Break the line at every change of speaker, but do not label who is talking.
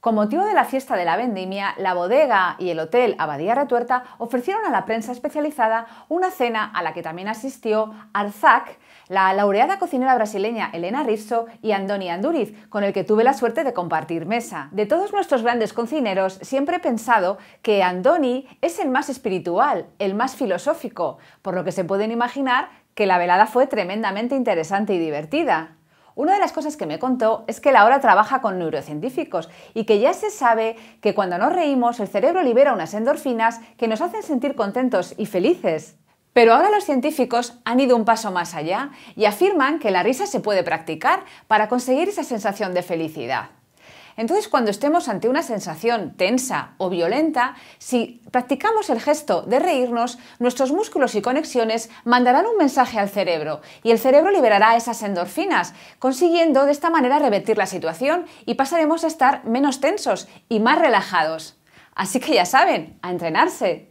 Con motivo de la fiesta de la vendimia, la bodega y el hotel Abadía Retuerta ofrecieron a la prensa especializada una cena a la que también asistió Arzac, la laureada cocinera brasileña Elena Rizzo y Andoni Anduriz, con el que tuve la suerte de compartir mesa. De todos nuestros grandes cocineros, siempre he pensado que Andoni es el más espiritual, el más filosófico, por lo que se pueden imaginar que la velada fue tremendamente interesante y divertida. Una de las cosas que me contó es que Laura trabaja con neurocientíficos y que ya se sabe que cuando nos reímos el cerebro libera unas endorfinas que nos hacen sentir contentos y felices. Pero ahora los científicos han ido un paso más allá y afirman que la risa se puede practicar para conseguir esa sensación de felicidad. Entonces, cuando estemos ante una sensación tensa o violenta, si practicamos el gesto de reírnos, nuestros músculos y conexiones mandarán un mensaje al cerebro y el cerebro liberará esas endorfinas, consiguiendo de esta manera revertir la situación y pasaremos a estar menos tensos y más relajados. Así que ya saben, a entrenarse.